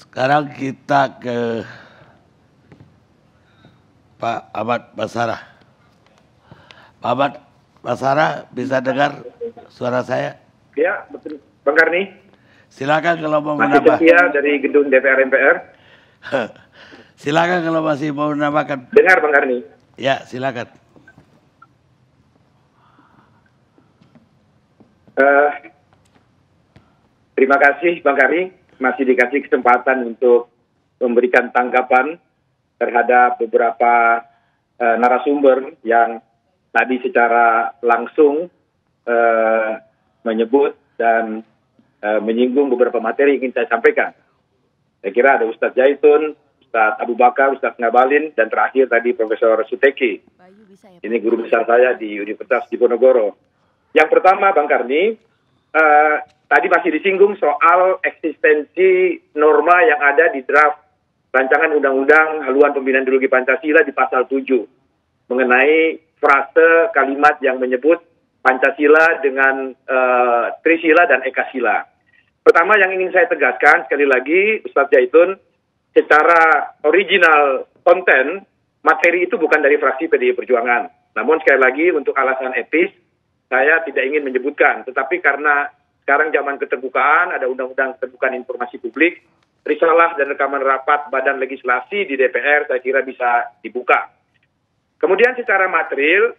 Sekarang kita ke Pak Ahmad Basara. Pak Ahmad Basara bisa dengar suara saya? Ya, betul. Bang Karni. Silakan kalau mau Masih menambah. Setia dari gedung DPR MPR. silakan kalau masih mau menambahkan. Dengar Bang Karni. Ya, silakan. Uh, terima kasih Bang Karni masih dikasih kesempatan untuk memberikan tanggapan terhadap beberapa uh, narasumber yang tadi secara langsung uh, menyebut dan uh, menyinggung beberapa materi yang ingin saya sampaikan. Saya kira ada Ustadz Jaitun, Ustadz Abu Bakar, Ustadz Ngabalin, dan terakhir tadi Profesor Suteki. Ya, Ini guru besar saya di Universitas Diponegoro. Yang pertama, Bang Karni, uh, tadi masih disinggung soal eksistensi norma yang ada di draft rancangan undang-undang haluan pembinaan ideologi Pancasila di pasal 7 mengenai frase kalimat yang menyebut Pancasila dengan uh, Trisila dan Ekasila. Pertama yang ingin saya tegaskan sekali lagi Ustaz Zaitun secara original konten materi itu bukan dari fraksi PDI Perjuangan. Namun sekali lagi untuk alasan etis saya tidak ingin menyebutkan tetapi karena sekarang zaman keterbukaan, ada undang-undang keterbukaan informasi publik, risalah dan rekaman rapat badan legislasi di DPR saya kira bisa dibuka. Kemudian secara material,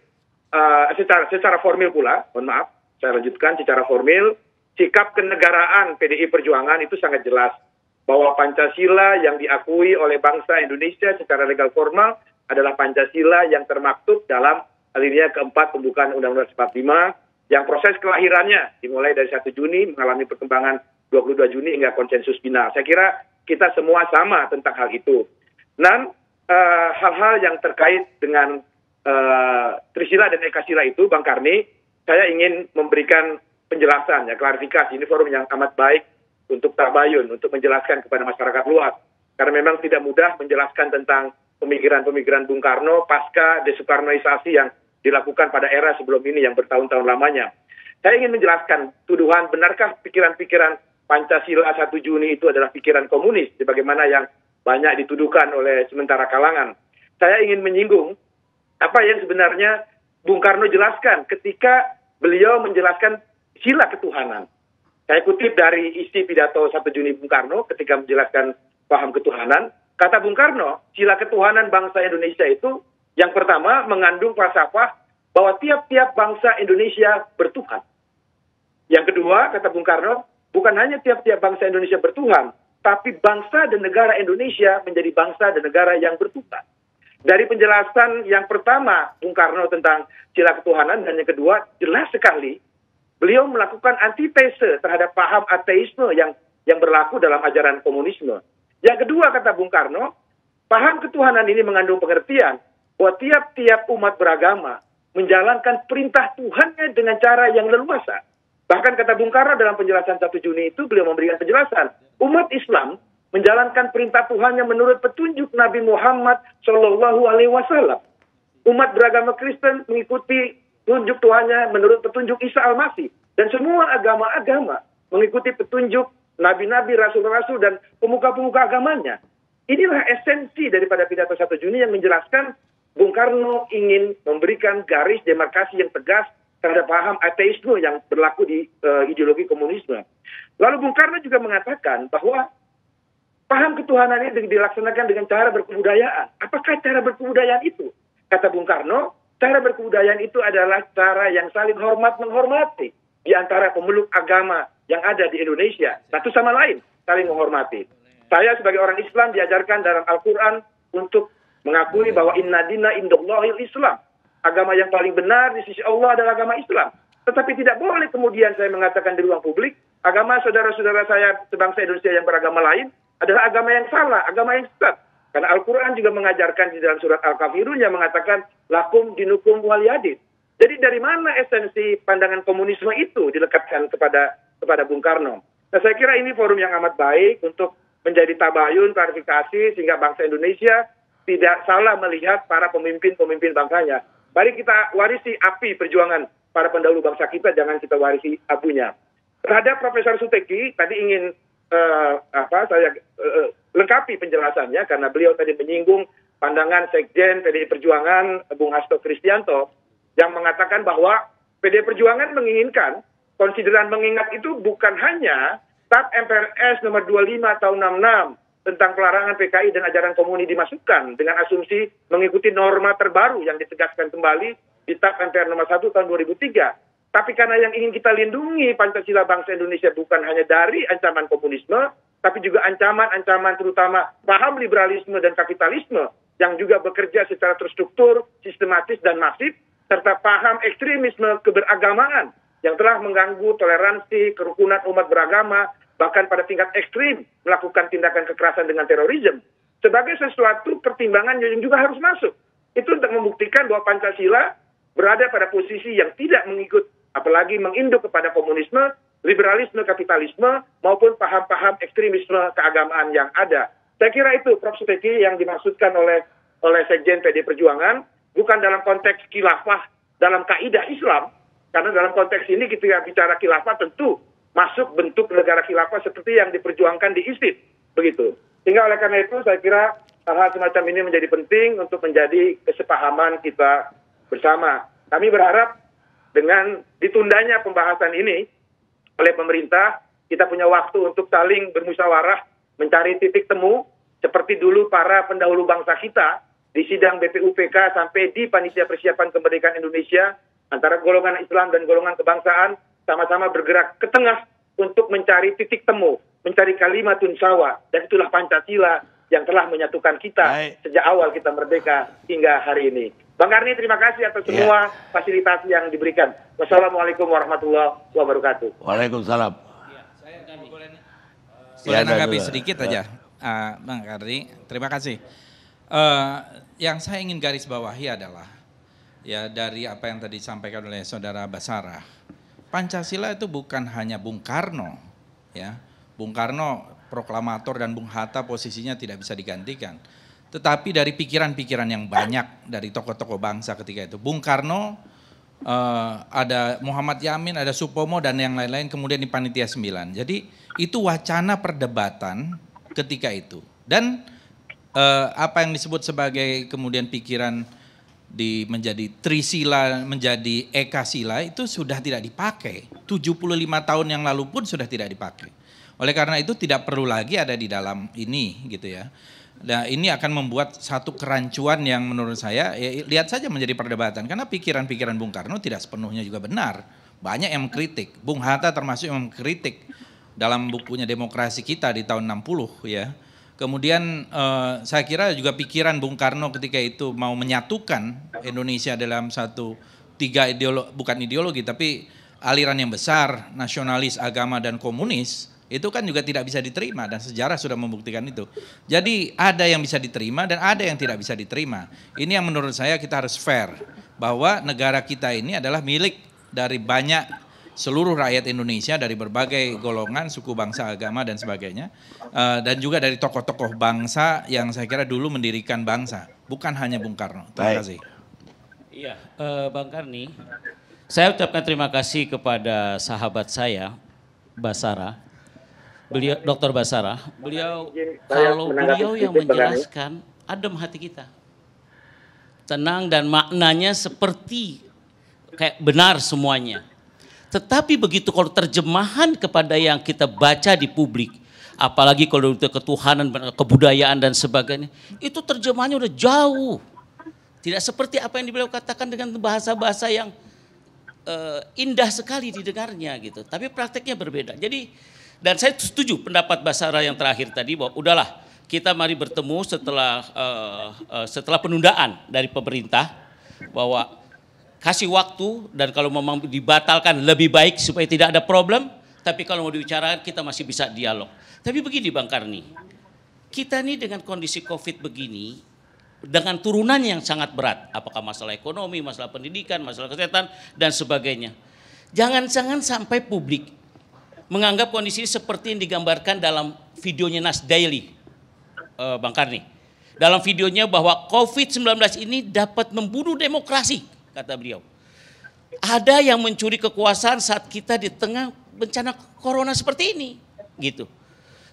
uh, secara, secara formil pula, mohon maaf, saya lanjutkan secara formil, sikap kenegaraan PDI Perjuangan itu sangat jelas bahwa Pancasila yang diakui oleh bangsa Indonesia secara legal formal adalah Pancasila yang termaktub dalam alinea keempat pembukaan Undang-Undang 45 yang proses kelahirannya dimulai dari 1 Juni mengalami perkembangan 22 Juni hingga konsensus final. Saya kira kita semua sama tentang hal itu. Dan hal eh, hal-hal yang terkait dengan uh, Trisila dan Eka Ekasila itu, Bang Karni, saya ingin memberikan penjelasan, ya klarifikasi. Ini forum yang amat baik untuk tabayun, untuk menjelaskan kepada masyarakat luas. Karena memang tidak mudah menjelaskan tentang pemikiran-pemikiran Bung Karno pasca desukarnoisasi yang dilakukan pada era sebelum ini yang bertahun-tahun lamanya. Saya ingin menjelaskan tuduhan benarkah pikiran-pikiran Pancasila 1 Juni itu adalah pikiran komunis sebagaimana yang banyak dituduhkan oleh sementara kalangan. Saya ingin menyinggung apa yang sebenarnya Bung Karno jelaskan ketika beliau menjelaskan sila ketuhanan. Saya kutip dari isi pidato 1 Juni Bung Karno ketika menjelaskan paham ketuhanan, kata Bung Karno, sila ketuhanan bangsa Indonesia itu yang pertama mengandung falsafah bahwa tiap-tiap bangsa Indonesia bertuhan. Yang kedua, kata Bung Karno, bukan hanya tiap-tiap bangsa Indonesia bertuhan, tapi bangsa dan negara Indonesia menjadi bangsa dan negara yang bertuhan. Dari penjelasan yang pertama Bung Karno tentang sila ketuhanan dan yang kedua jelas sekali beliau melakukan antitese terhadap paham ateisme yang yang berlaku dalam ajaran komunisme. Yang kedua kata Bung Karno, paham ketuhanan ini mengandung pengertian bahwa tiap-tiap umat beragama menjalankan perintah Tuhannya dengan cara yang leluasa. Bahkan kata Bung Karno dalam penjelasan 1 Juni itu beliau memberikan penjelasan. Umat Islam menjalankan perintah Tuhan Tuhannya menurut petunjuk Nabi Muhammad Shallallahu Alaihi Wasallam. Umat beragama Kristen mengikuti petunjuk Tuhannya menurut petunjuk Isa Al-Masih. Dan semua agama-agama mengikuti petunjuk nabi-nabi, rasul-rasul, dan pemuka-pemuka agamanya. Inilah esensi daripada pidato 1 Juni yang menjelaskan Bung Karno ingin memberikan garis demarkasi yang tegas terhadap paham ateisme yang berlaku di uh, ideologi komunisme. Lalu Bung Karno juga mengatakan bahwa paham ketuhanan ini dilaksanakan dengan cara berkebudayaan. Apakah cara berkebudayaan itu? Kata Bung Karno, cara berkebudayaan itu adalah cara yang saling hormat menghormati di antara pemeluk agama yang ada di Indonesia. Satu sama lain saling menghormati. Saya sebagai orang Islam diajarkan dalam Al-Quran untuk mengakui iya. bahwa inna dina indallahi Islam. Agama yang paling benar di sisi Allah adalah agama Islam. Tetapi tidak boleh kemudian saya mengatakan di ruang publik, agama saudara-saudara saya sebangsa Indonesia yang beragama lain adalah agama yang salah, agama yang sesat. Karena Al-Quran juga mengajarkan di dalam surat Al-Kafirun yang mengatakan, lakum dinukum waliyadid. Jadi dari mana esensi pandangan komunisme itu dilekatkan kepada kepada Bung Karno? Nah saya kira ini forum yang amat baik untuk menjadi tabayun, klarifikasi sehingga bangsa Indonesia tidak salah melihat para pemimpin-pemimpin bangsanya. Mari kita warisi api perjuangan para pendahulu bangsa kita, jangan kita warisi abunya. Terhadap Profesor Suteki, tadi ingin uh, apa saya uh, lengkapi penjelasannya karena beliau tadi menyinggung pandangan Sekjen PDI Perjuangan Bung Hasto Kristianto yang mengatakan bahwa PD Perjuangan menginginkan konsideran mengingat itu bukan hanya TAP MPRS nomor 25 tahun 66 tentang pelarangan PKI dan ajaran komuni dimasukkan dengan asumsi mengikuti norma terbaru yang ditegaskan kembali di TAP MPR nomor 1 tahun 2003. Tapi karena yang ingin kita lindungi Pancasila bangsa Indonesia bukan hanya dari ancaman komunisme, tapi juga ancaman-ancaman terutama paham liberalisme dan kapitalisme yang juga bekerja secara terstruktur, sistematis, dan masif, serta paham ekstremisme keberagamaan yang telah mengganggu toleransi, kerukunan umat beragama, bahkan pada tingkat ekstrim melakukan tindakan kekerasan dengan terorisme sebagai sesuatu pertimbangan yang juga harus masuk. Itu untuk membuktikan bahwa Pancasila berada pada posisi yang tidak mengikut, apalagi menginduk kepada komunisme, liberalisme, kapitalisme, maupun paham-paham ekstremisme keagamaan yang ada. Saya kira itu Prof. Suteki yang dimaksudkan oleh oleh Sekjen PD Perjuangan, bukan dalam konteks kilafah dalam kaidah Islam, karena dalam konteks ini kita bicara kilafah tentu masuk bentuk negara khilafah seperti yang diperjuangkan di ISIS begitu. Sehingga oleh karena itu saya kira hal-hal semacam ini menjadi penting untuk menjadi kesepahaman kita bersama. Kami berharap dengan ditundanya pembahasan ini oleh pemerintah, kita punya waktu untuk saling bermusyawarah, mencari titik temu seperti dulu para pendahulu bangsa kita di sidang BPUPK sampai di panitia persiapan kemerdekaan Indonesia antara golongan Islam dan golongan kebangsaan sama-sama bergerak ke tengah untuk mencari titik temu, mencari kalimat tunsawa, dan itulah Pancasila yang telah menyatukan kita Baik. sejak awal kita merdeka hingga hari ini. Bang Karni, terima kasih atas iya. semua yeah. fasilitas yang diberikan. Wassalamualaikum warahmatullahi wabarakatuh. Waalaikumsalam. Iya, saya kami. boleh, eh, ya, sedikit aja, uh, Bang Karni. Terima kasih. Uh, yang saya ingin garis bawahi adalah ya dari apa yang tadi disampaikan oleh Saudara Basarah. Pancasila itu bukan hanya Bung Karno, ya. Bung Karno proklamator dan Bung Hatta posisinya tidak bisa digantikan. Tetapi dari pikiran-pikiran yang banyak dari tokoh-tokoh bangsa ketika itu. Bung Karno, eh, ada Muhammad Yamin, ada Supomo dan yang lain-lain kemudian di Panitia 9. Jadi itu wacana perdebatan ketika itu. Dan eh, apa yang disebut sebagai kemudian pikiran di menjadi trisila menjadi Eka Sila itu sudah tidak dipakai. 75 tahun yang lalu pun sudah tidak dipakai. Oleh karena itu tidak perlu lagi ada di dalam ini gitu ya. Nah, ini akan membuat satu kerancuan yang menurut saya ya, lihat saja menjadi perdebatan karena pikiran-pikiran Bung Karno tidak sepenuhnya juga benar. Banyak yang mengkritik. Bung Hatta termasuk yang mengkritik dalam bukunya Demokrasi Kita di tahun 60 ya Kemudian uh, saya kira juga pikiran Bung Karno ketika itu mau menyatukan Indonesia dalam satu tiga ideologi bukan ideologi tapi aliran yang besar nasionalis agama dan komunis itu kan juga tidak bisa diterima dan sejarah sudah membuktikan itu. Jadi ada yang bisa diterima dan ada yang tidak bisa diterima. Ini yang menurut saya kita harus fair bahwa negara kita ini adalah milik dari banyak seluruh rakyat Indonesia dari berbagai golongan, suku, bangsa, agama dan sebagainya. Uh, dan juga dari tokoh-tokoh bangsa yang saya kira dulu mendirikan bangsa, bukan hanya Bung Karno. Terima kasih. Iya, uh, Bang Karni. Saya ucapkan terima kasih kepada sahabat saya Basara. Beliau Dr. Basara, beliau iya, kalau beliau yang menjelaskan adem hati kita. Tenang dan maknanya seperti kayak benar semuanya. Tetapi begitu kalau terjemahan kepada yang kita baca di publik, apalagi kalau untuk ketuhanan, kebudayaan dan sebagainya, itu terjemahannya udah jauh. Tidak seperti apa yang beliau katakan dengan bahasa-bahasa yang uh, indah sekali didengarnya gitu. Tapi prakteknya berbeda. Jadi dan saya setuju pendapat Basara yang terakhir tadi bahwa udahlah kita mari bertemu setelah uh, uh, setelah penundaan dari pemerintah bahwa kasih waktu dan kalau memang dibatalkan lebih baik supaya tidak ada problem. Tapi kalau mau dibicarakan kita masih bisa dialog. Tapi begini Bang Karni, kita nih dengan kondisi COVID begini, dengan turunan yang sangat berat, apakah masalah ekonomi, masalah pendidikan, masalah kesehatan dan sebagainya. Jangan-jangan sampai publik menganggap kondisi seperti yang digambarkan dalam videonya Nas Daily, eh, Bang Karni. Dalam videonya bahwa COVID-19 ini dapat membunuh demokrasi kata beliau. Ada yang mencuri kekuasaan saat kita di tengah bencana corona seperti ini, gitu.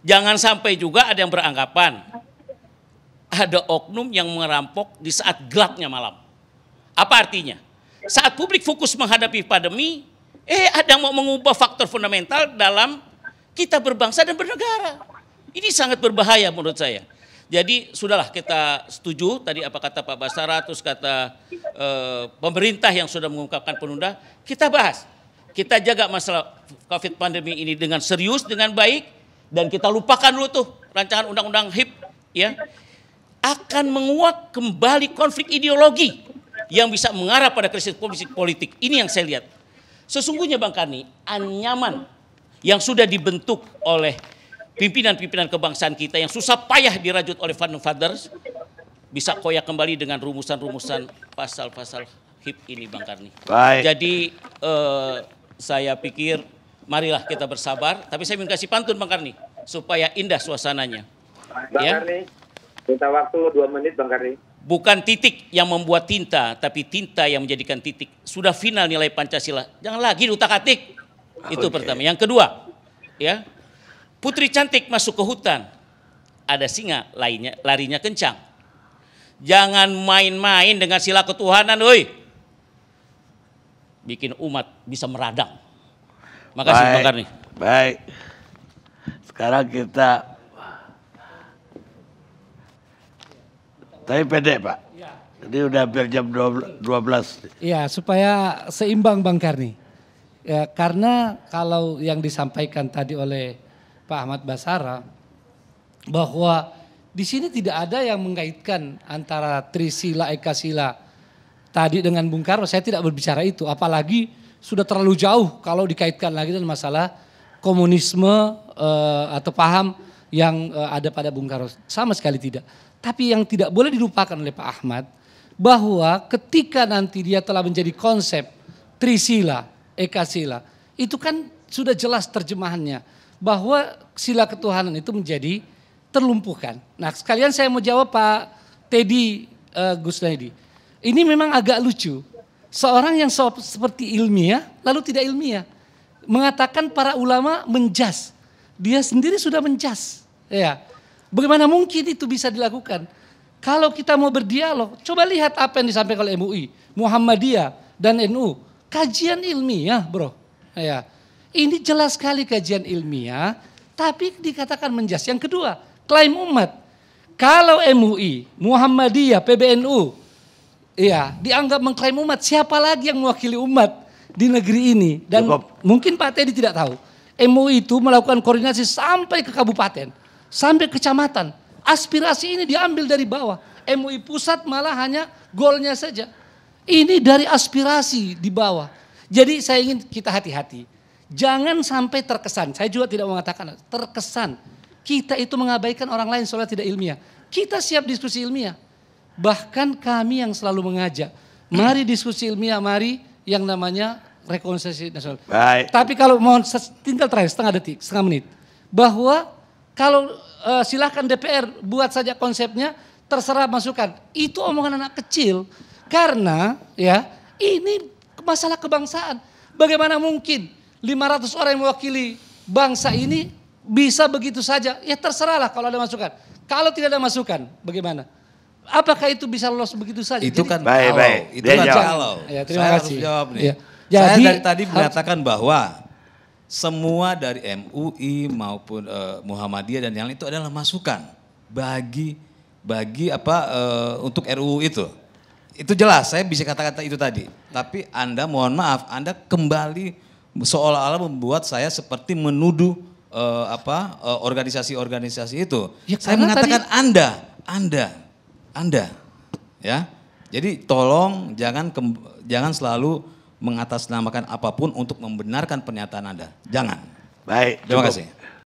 Jangan sampai juga ada yang beranggapan ada oknum yang merampok di saat gelapnya malam. Apa artinya? Saat publik fokus menghadapi pandemi, eh ada yang mau mengubah faktor fundamental dalam kita berbangsa dan bernegara. Ini sangat berbahaya menurut saya. Jadi sudahlah kita setuju tadi apa kata Pak Basara terus kata e, pemerintah yang sudah mengungkapkan penunda, kita bahas. Kita jaga masalah Covid pandemi ini dengan serius, dengan baik dan kita lupakan dulu tuh rancangan undang-undang HIP ya. Akan menguak kembali konflik ideologi yang bisa mengarah pada krisis politik. Ini yang saya lihat. Sesungguhnya Bang Kani, anyaman yang sudah dibentuk oleh pimpinan-pimpinan kebangsaan kita yang susah payah dirajut oleh Founding Fathers bisa koyak kembali dengan rumusan-rumusan pasal-pasal HIP ini Bang Karni. Baik. Jadi eh, saya pikir marilah kita bersabar, tapi saya ingin kasih pantun Bang Karni supaya indah suasananya. Bang ya? Karni, minta waktu dua menit Bang Karni. Bukan titik yang membuat tinta, tapi tinta yang menjadikan titik. Sudah final nilai Pancasila, jangan lagi utak-atik. Itu okay. pertama. Yang kedua, ya Putri cantik masuk ke hutan. Ada singa lainnya larinya kencang. Jangan main-main dengan sila ketuhanan, woi. Bikin umat bisa meradang. Makasih Baik. Pak Karni. Baik. Sekarang kita Tapi pendek, Pak. jadi udah hampir jam 12. Iya, supaya seimbang Bang Karni. Ya, karena kalau yang disampaikan tadi oleh Pak Ahmad Basara bahwa di sini tidak ada yang mengaitkan antara Trisila Eka Sila tadi dengan Bung Karno. Saya tidak berbicara itu, apalagi sudah terlalu jauh kalau dikaitkan lagi dengan masalah komunisme uh, atau paham yang uh, ada pada Bung Karno. Sama sekali tidak. Tapi yang tidak boleh dilupakan oleh Pak Ahmad bahwa ketika nanti dia telah menjadi konsep Trisila, Eka Sila, itu kan sudah jelas terjemahannya bahwa sila ketuhanan itu menjadi terlumpuhkan. Nah, sekalian saya mau jawab Pak Teddy uh, eh, Gusnadi. Ini memang agak lucu. Seorang yang so seperti ilmiah lalu tidak ilmiah mengatakan para ulama menjas. Dia sendiri sudah menjas. Ya. Bagaimana mungkin itu bisa dilakukan? Kalau kita mau berdialog, coba lihat apa yang disampaikan oleh MUI, Muhammadiyah dan NU. Kajian ilmiah, Bro. Ya. Ini jelas sekali kajian ilmiah, tapi dikatakan menjas. Yang kedua, klaim umat. Kalau MUI, Muhammadiyah, PBNU, ya dianggap mengklaim umat, siapa lagi yang mewakili umat di negeri ini? Dan Cukup. mungkin Pak Teddy tidak tahu, MUI itu melakukan koordinasi sampai ke kabupaten, sampai kecamatan. Aspirasi ini diambil dari bawah. MUI pusat malah hanya golnya saja. Ini dari aspirasi di bawah. Jadi saya ingin kita hati-hati Jangan sampai terkesan. Saya juga tidak mengatakan terkesan. Kita itu mengabaikan orang lain soalnya tidak ilmiah. Kita siap diskusi ilmiah. Bahkan kami yang selalu mengajak. Mari diskusi ilmiah, mari yang namanya rekonsiliasi nasional. Baik. Tapi kalau mohon tinggal terakhir setengah detik, setengah menit. Bahwa kalau uh, silahkan DPR buat saja konsepnya, terserah masukan. Itu omongan anak kecil. Karena ya ini masalah kebangsaan. Bagaimana mungkin 500 orang yang mewakili bangsa ini bisa begitu saja. Ya terserahlah kalau ada masukan. Kalau tidak ada masukan, bagaimana? Apakah itu bisa lolos begitu saja? Itu kan baik, kalau. Baik. Itu kan kalau. Ya, terima Saya kasih. harus jawab nih. Ya. Jadi, Saya dari tadi harus... mengatakan bahwa semua dari MUI maupun uh, Muhammadiyah dan yang lain itu adalah masukan bagi bagi apa uh, untuk RUU itu itu jelas saya bisa kata-kata itu tadi tapi anda mohon maaf anda kembali seolah-olah membuat saya seperti menuduh uh, apa uh, organisasi-organisasi itu. Ya, saya mengatakan tadi... Anda, Anda, Anda. Ya. Jadi tolong jangan jangan selalu mengatasnamakan apapun untuk membenarkan pernyataan Anda. Jangan. Baik. Terima kasih.